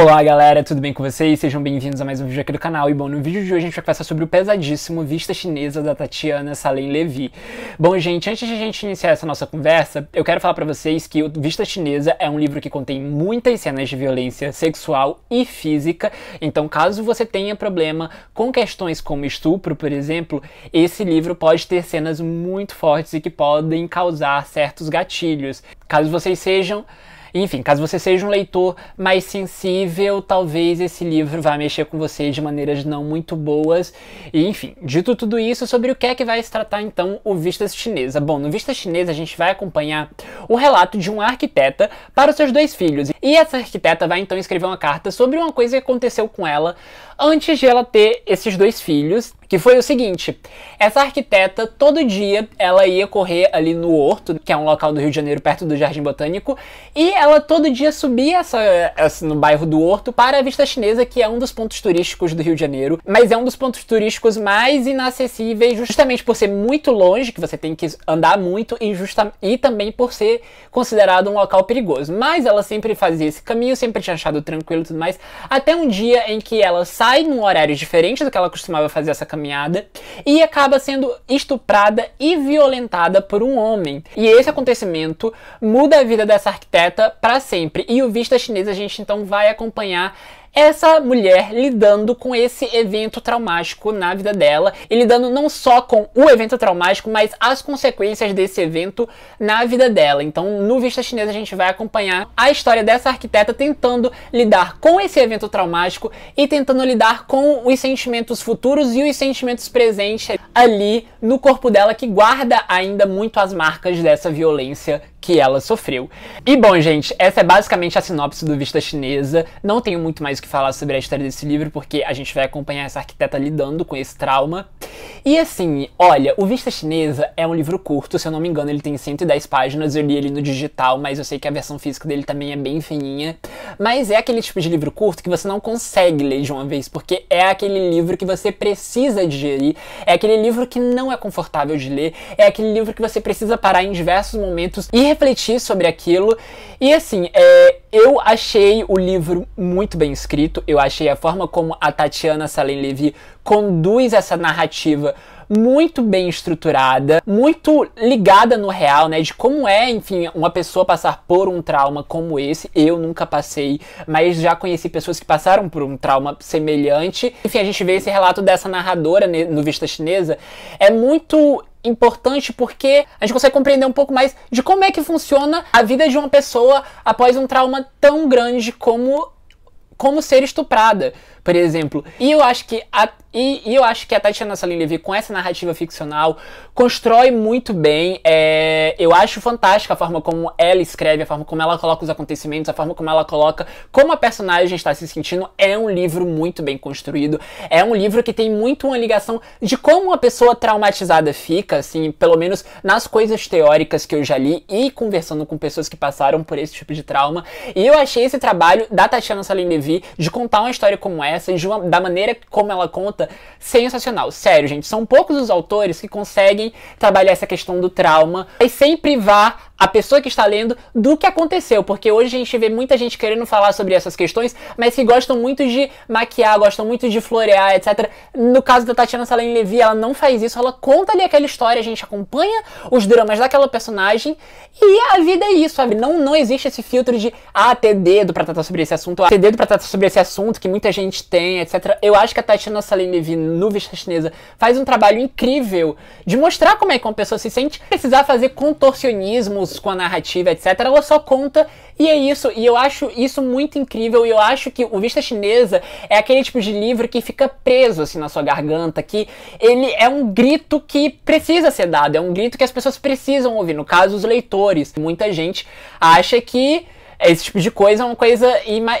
Olá galera, tudo bem com vocês? Sejam bem-vindos a mais um vídeo aqui do canal. E bom, no vídeo de hoje a gente vai conversar sobre o pesadíssimo Vista Chinesa da Tatiana Salem Levy. Bom, gente, antes de a gente iniciar essa nossa conversa, eu quero falar para vocês que o Vista Chinesa é um livro que contém muitas cenas de violência sexual e física. Então, caso você tenha problema com questões como estupro, por exemplo, esse livro pode ter cenas muito fortes e que podem causar certos gatilhos. Caso vocês sejam enfim, caso você seja um leitor mais sensível, talvez esse livro vá mexer com você de maneiras não muito boas. E, enfim, dito tudo isso, sobre o que é que vai se tratar então o Vistas Chinesa? Bom, no Vistas Chinesa a gente vai acompanhar o relato de uma arquiteta para os seus dois filhos. E essa arquiteta vai então escrever uma carta sobre uma coisa que aconteceu com ela antes de ela ter esses dois filhos, que foi o seguinte: essa arquiteta todo dia ela ia correr ali no Horto, que é um local do Rio de Janeiro perto do Jardim Botânico, e ela todo dia subia essa, essa, no bairro do Horto para a Vista Chinesa, que é um dos pontos turísticos do Rio de Janeiro, mas é um dos pontos turísticos mais inacessíveis, justamente por ser muito longe, que você tem que andar muito e, justa, e também por ser considerado um local perigoso. Mas ela sempre fazia esse caminho, sempre tinha achado tranquilo e tudo mais, até um dia em que ela sai sai num horário diferente do que ela costumava fazer essa caminhada e acaba sendo estuprada e violentada por um homem. E esse acontecimento muda a vida dessa arquiteta para sempre. E o Vista Chinesa a gente então vai acompanhar essa mulher lidando com esse evento traumático na vida dela e lidando não só com o evento traumático, mas as consequências desse evento na vida dela. Então, no Vista Chinesa, a gente vai acompanhar a história dessa arquiteta tentando lidar com esse evento traumático e tentando lidar com os sentimentos futuros e os sentimentos presentes ali no corpo dela, que guarda ainda muito as marcas dessa violência que ela sofreu. E bom, gente, essa é basicamente a sinopse do Vista Chinesa. Não tenho muito mais o que falar sobre a história desse livro, porque a gente vai acompanhar essa arquiteta lidando com esse trauma. E assim, olha, o Vista Chinesa é um livro curto, se eu não me engano, ele tem 110 páginas. Eu li ele no digital, mas eu sei que a versão física dele também é bem fininha. Mas é aquele tipo de livro curto que você não consegue ler de uma vez, porque é aquele livro que você precisa digerir, é aquele livro que não é confortável de ler, é aquele livro que você precisa parar em diversos momentos e refletir sobre aquilo. E assim, é, eu achei o livro muito bem escrito, eu achei a forma como a Tatiana Salem Levy conduz essa narrativa muito bem estruturada, muito ligada no real, né? De como é, enfim, uma pessoa passar por um trauma como esse. Eu nunca passei, mas já conheci pessoas que passaram por um trauma semelhante. Enfim, a gente vê esse relato dessa narradora no Vista Chinesa. É muito importante porque a gente consegue compreender um pouco mais de como é que funciona a vida de uma pessoa após um trauma tão grande como como ser estuprada por exemplo. E eu acho que a, e, e eu acho que a Tatiana Salim Levy, com essa narrativa ficcional, constrói muito bem. É, eu acho fantástica a forma como ela escreve, a forma como ela coloca os acontecimentos, a forma como ela coloca como a personagem está se sentindo. É um livro muito bem construído. É um livro que tem muito uma ligação de como uma pessoa traumatizada fica, assim, pelo menos nas coisas teóricas que eu já li e conversando com pessoas que passaram por esse tipo de trauma. E eu achei esse trabalho da Tatiana Salim Levy de contar uma história como essa essa de uma, da maneira como ela conta, sensacional. Sério, gente, são poucos os autores que conseguem trabalhar essa questão do trauma e sempre vá a pessoa que está lendo do que aconteceu, porque hoje a gente vê muita gente querendo falar sobre essas questões, mas que gostam muito de maquiar, gostam muito de florear, etc. No caso da Tatiana Salem Levi, ela não faz isso, ela conta ali aquela história, a gente acompanha os dramas daquela personagem e a vida é isso, sabe? Não, não existe esse filtro de ah, ter dedo pra tratar sobre esse assunto, ah, ter dedo pra tratar sobre esse assunto que muita gente tem, etc. Eu acho que a Tatiana Salem Levi no Vista Chinesa faz um trabalho incrível de mostrar como é que uma pessoa se sente precisar fazer contorcionismos com a narrativa, etc. Ela só conta e é isso. E eu acho isso muito incrível. E eu acho que o Vista Chinesa é aquele tipo de livro que fica preso assim na sua garganta, que ele é um grito que precisa ser dado, é um grito que as pessoas precisam ouvir. No caso, os leitores. Muita gente acha que esse tipo de coisa é uma coisa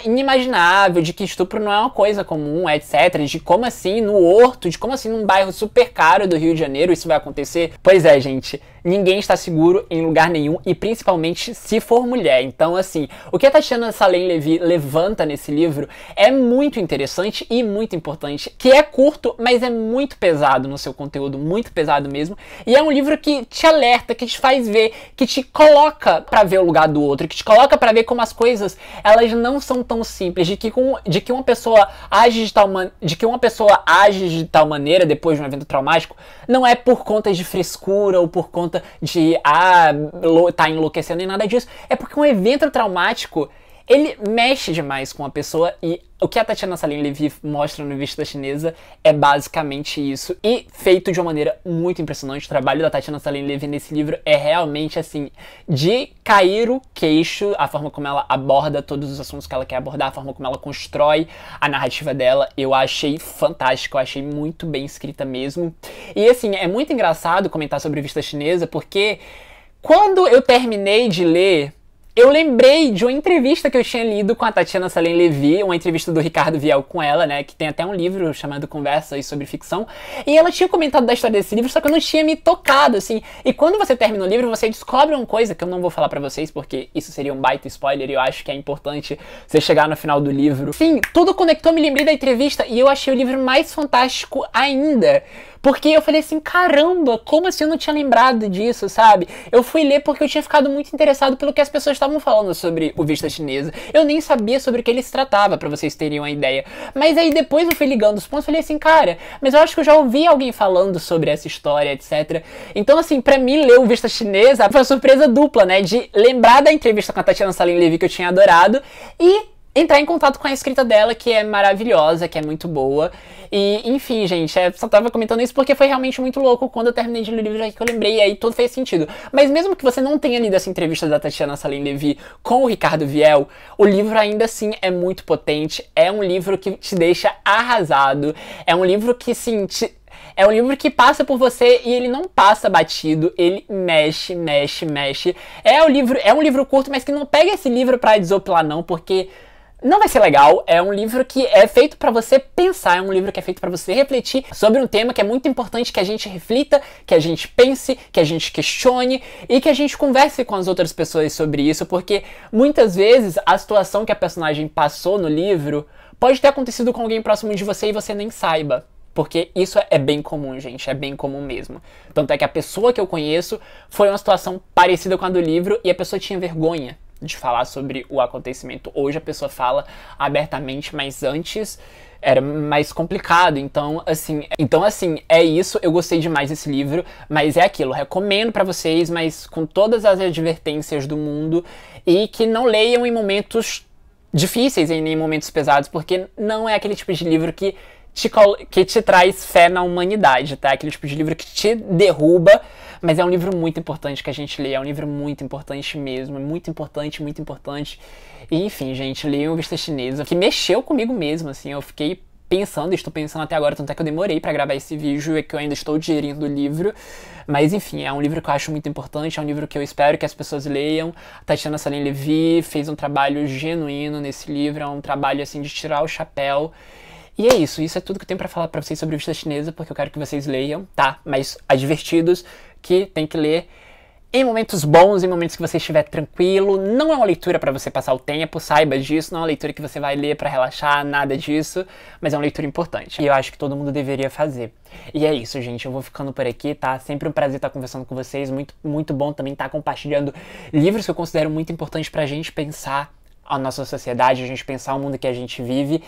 inimaginável, de que estupro não é uma coisa comum, etc. De como assim no Horto, de como assim num bairro super caro do Rio de Janeiro isso vai acontecer. Pois é, gente ninguém está seguro em lugar nenhum e principalmente se for mulher. Então, assim, o que a Tatiana Salem Levy levanta nesse livro é muito interessante e muito importante, que é curto, mas é muito pesado no seu conteúdo, muito pesado mesmo. E é um livro que te alerta, que te faz ver, que te coloca para ver o lugar do outro, que te coloca para ver como as coisas elas não são tão simples, de que, com, de que uma pessoa age de tal de que uma pessoa age de tal maneira depois de um evento traumático, não é por conta de frescura ou por conta de ah, tá enlouquecendo e nada disso. É porque um evento traumático ele mexe demais com a pessoa e o que a Tatiana Salim Levy mostra no Vista Chinesa é basicamente isso e feito de uma maneira muito impressionante. O trabalho da Tatiana Salim Levy nesse livro é realmente assim de cair o queixo, a forma como ela aborda todos os assuntos que ela quer abordar, a forma como ela constrói a narrativa dela. Eu achei fantástico, eu achei muito bem escrita mesmo. E assim, é muito engraçado comentar sobre Vista Chinesa porque quando eu terminei de ler eu lembrei de uma entrevista que eu tinha lido com a Tatiana Salem Levi, uma entrevista do Ricardo Viel com ela, né? Que tem até um livro chamado Conversas sobre Ficção. E ela tinha comentado da história desse livro, só que eu não tinha me tocado, assim. E quando você termina o livro, você descobre uma coisa que eu não vou falar para vocês, porque isso seria um baita spoiler e eu acho que é importante você chegar no final do livro. Sim, tudo conectou, me lembrei da entrevista e eu achei o livro mais fantástico ainda. Porque eu falei assim, caramba, como assim eu não tinha lembrado disso, sabe? Eu fui ler porque eu tinha ficado muito interessado pelo que as pessoas estavam falando sobre o Vista Chinesa. Eu nem sabia sobre o que ele se tratava, para vocês terem uma ideia. Mas aí depois eu fui ligando os pontos e falei assim, cara, mas eu acho que eu já ouvi alguém falando sobre essa história, etc. Então, assim, para mim, ler o Vista Chinesa foi uma surpresa dupla, né? De lembrar da entrevista com a Tatiana Salim Levy que eu tinha adorado e entrar em contato com a escrita dela, que é maravilhosa, que é muito boa. E, enfim, gente, eu é, só tava comentando isso porque foi realmente muito louco quando eu terminei de ler o livro que eu lembrei, e aí tudo fez sentido. Mas mesmo que você não tenha lido essa entrevista da Tatiana Salim Levy com o Ricardo Viel, o livro ainda assim é muito potente, é um livro que te deixa arrasado, é um livro que, sim, te, é um livro que passa por você e ele não passa batido, ele mexe, mexe, mexe. É um livro, é um livro curto, mas que não pega esse livro para desopilar não, porque não vai ser legal, é um livro que é feito para você pensar, é um livro que é feito para você refletir sobre um tema que é muito importante que a gente reflita, que a gente pense, que a gente questione e que a gente converse com as outras pessoas sobre isso, porque muitas vezes a situação que a personagem passou no livro pode ter acontecido com alguém próximo de você e você nem saiba. Porque isso é bem comum, gente, é bem comum mesmo. Tanto é que a pessoa que eu conheço foi uma situação parecida com a do livro e a pessoa tinha vergonha de falar sobre o acontecimento. Hoje a pessoa fala abertamente, mas antes era mais complicado. Então, assim, então assim, é isso. Eu gostei demais desse livro, mas é aquilo. Recomendo para vocês, mas com todas as advertências do mundo e que não leiam em momentos difíceis, em momentos pesados, porque não é aquele tipo de livro que te, que te traz fé na humanidade, tá? Aquele tipo de livro que te derruba, mas é um livro muito importante que a gente lê, é um livro muito importante mesmo, é muito importante, muito importante. E, enfim, gente, li um Vista Chinesa, que mexeu comigo mesmo, assim, eu fiquei pensando, estou pensando até agora, tanto é que eu demorei para gravar esse vídeo, é que eu ainda estou digerindo o livro, mas enfim, é um livro que eu acho muito importante, é um livro que eu espero que as pessoas leiam. A Tatiana Salim Levi fez um trabalho genuíno nesse livro, é um trabalho assim de tirar o chapéu e é isso, isso é tudo que eu tenho para falar para vocês sobre revista chinesa, porque eu quero que vocês leiam, tá? Mas advertidos que tem que ler em momentos bons, em momentos que você estiver tranquilo. Não é uma leitura para você passar o tempo, saiba disso. Não é uma leitura que você vai ler para relaxar, nada disso. Mas é uma leitura importante. E eu acho que todo mundo deveria fazer. E é isso, gente. Eu vou ficando por aqui, tá? Sempre um prazer estar conversando com vocês. Muito, muito bom também estar compartilhando livros que eu considero muito importantes pra gente pensar a nossa sociedade, a gente pensar o mundo que a gente vive.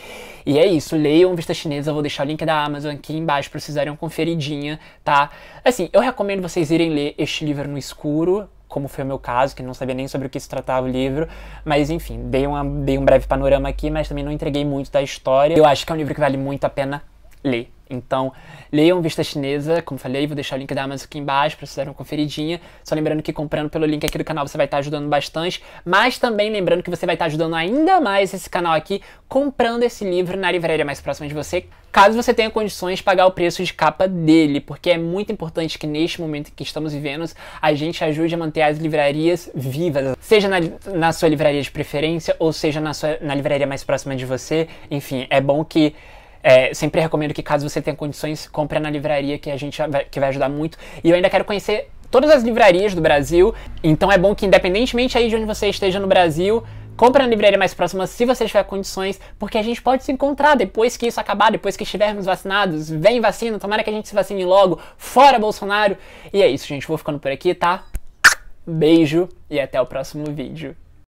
E é isso, leiam Vista Chinesa, eu vou deixar o link da Amazon aqui embaixo para vocês darem uma conferidinha, tá? Assim, eu recomendo vocês irem ler este livro no escuro, como foi o meu caso, que não sabia nem sobre o que se tratava o livro, mas enfim, dei, uma, dei um breve panorama aqui, mas também não entreguei muito da história. Eu acho que é um livro que vale muito a pena ler. Então, leiam Vista Chinesa, como falei, vou deixar o link da Amazon aqui embaixo para vocês darem uma conferidinha. Só lembrando que comprando pelo link aqui do canal você vai estar tá ajudando bastante, mas também lembrando que você vai estar tá ajudando ainda mais esse canal aqui comprando esse livro na livraria mais próxima de você, caso você tenha condições de pagar o preço de capa dele, porque é muito importante que neste momento que estamos vivendo, a gente ajude a manter as livrarias vivas, seja na, na sua livraria de preferência ou seja na, sua, na livraria mais próxima de você. Enfim, é bom que é, sempre recomendo que caso você tenha condições, compre na livraria que a gente vai, que vai ajudar muito. E eu ainda quero conhecer todas as livrarias do Brasil, então é bom que independentemente aí de onde você esteja no Brasil, compra na livraria mais próxima se você tiver condições, porque a gente pode se encontrar depois que isso acabar, depois que estivermos vacinados. Vem vacina, tomara que a gente se vacine logo. Fora Bolsonaro! E é isso, gente. Vou ficando por aqui, tá? Beijo e até o próximo vídeo.